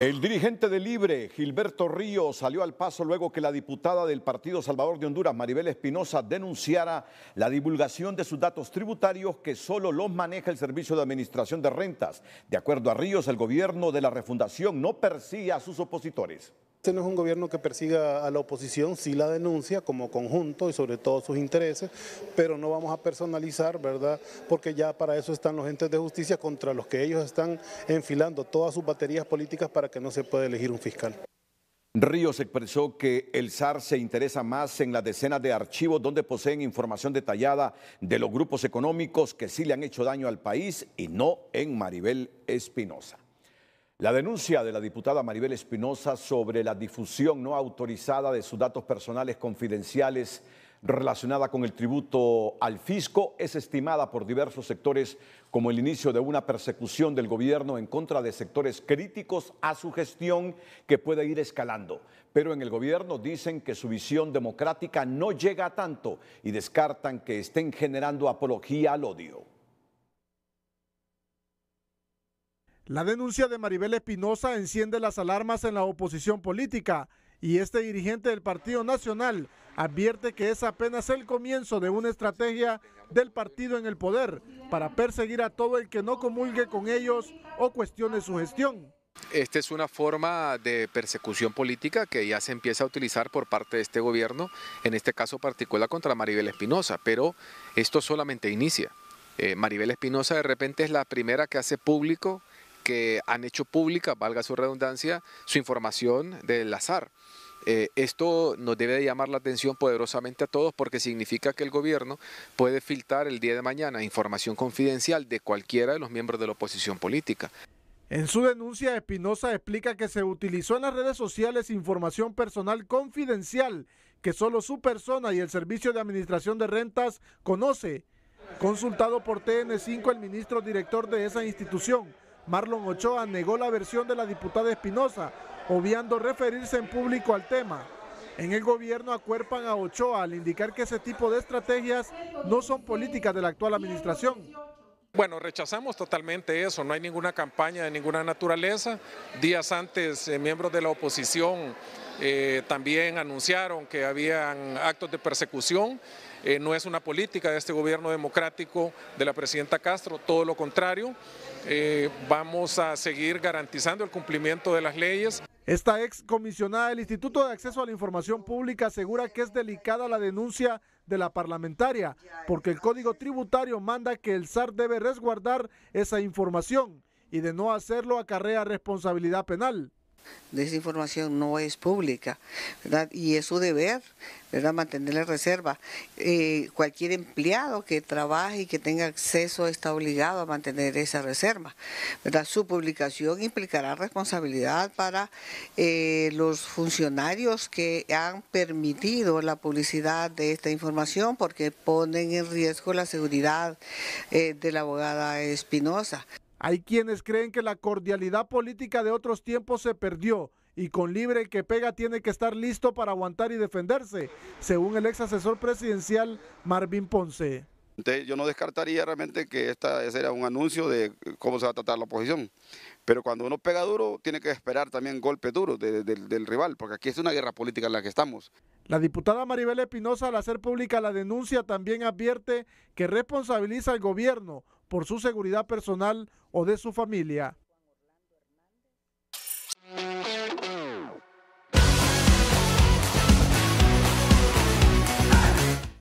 El dirigente de Libre, Gilberto Ríos, salió al paso luego que la diputada del Partido Salvador de Honduras, Maribel Espinosa, denunciara la divulgación de sus datos tributarios que solo los maneja el Servicio de Administración de Rentas. De acuerdo a Ríos, el gobierno de la refundación no persigue a sus opositores. Este no es un gobierno que persiga a la oposición, sí la denuncia como conjunto y sobre todo sus intereses, pero no vamos a personalizar, ¿verdad? Porque ya para eso están los entes de justicia contra los que ellos están enfilando todas sus baterías políticas para que no se pueda elegir un fiscal. Ríos expresó que el SAR se interesa más en las decenas de archivos donde poseen información detallada de los grupos económicos que sí le han hecho daño al país y no en Maribel Espinosa. La denuncia de la diputada Maribel Espinosa sobre la difusión no autorizada de sus datos personales confidenciales relacionada con el tributo al fisco es estimada por diversos sectores como el inicio de una persecución del gobierno en contra de sectores críticos a su gestión que puede ir escalando. Pero en el gobierno dicen que su visión democrática no llega a tanto y descartan que estén generando apología al odio. La denuncia de Maribel Espinosa enciende las alarmas en la oposición política y este dirigente del Partido Nacional advierte que es apenas el comienzo de una estrategia del partido en el poder para perseguir a todo el que no comulgue con ellos o cuestione su gestión. Esta es una forma de persecución política que ya se empieza a utilizar por parte de este gobierno, en este caso particular contra Maribel Espinosa, pero esto solamente inicia. Eh, Maribel Espinosa de repente es la primera que hace público que han hecho pública, valga su redundancia, su información del azar. Eh, esto nos debe llamar la atención poderosamente a todos porque significa que el gobierno puede filtrar el día de mañana información confidencial de cualquiera de los miembros de la oposición política. En su denuncia, Espinosa explica que se utilizó en las redes sociales información personal confidencial que solo su persona y el Servicio de Administración de Rentas conoce. Consultado por TN5, el ministro director de esa institución Marlon Ochoa negó la versión de la diputada Espinosa, obviando referirse en público al tema. En el gobierno acuerpan a Ochoa al indicar que ese tipo de estrategias no son políticas de la actual administración. Bueno, rechazamos totalmente eso, no hay ninguna campaña de ninguna naturaleza. Días antes, eh, miembros de la oposición eh, también anunciaron que habían actos de persecución. Eh, no es una política de este gobierno democrático de la presidenta Castro, todo lo contrario. Eh, vamos a seguir garantizando el cumplimiento de las leyes. Esta ex comisionada del Instituto de Acceso a la Información Pública asegura que es delicada la denuncia de la parlamentaria, porque el Código Tributario manda que el SAR debe resguardar esa información y de no hacerlo acarrea responsabilidad penal de esa información no es pública, ¿verdad? Y es su deber, ¿verdad? Mantener la reserva. Eh, cualquier empleado que trabaje y que tenga acceso está obligado a mantener esa reserva, ¿verdad? Su publicación implicará responsabilidad para eh, los funcionarios que han permitido la publicidad de esta información porque ponen en riesgo la seguridad eh, de la abogada Espinosa. Hay quienes creen que la cordialidad política de otros tiempos se perdió y con libre que pega tiene que estar listo para aguantar y defenderse, según el ex asesor presidencial Marvin Ponce. yo no descartaría realmente que esta, ese era un anuncio de cómo se va a tratar la oposición. Pero cuando uno pega duro, tiene que esperar también golpe duro del, del rival, porque aquí es una guerra política en la que estamos. La diputada Maribel Espinosa, al hacer pública la denuncia, también advierte que responsabiliza al gobierno por su seguridad personal o de su familia.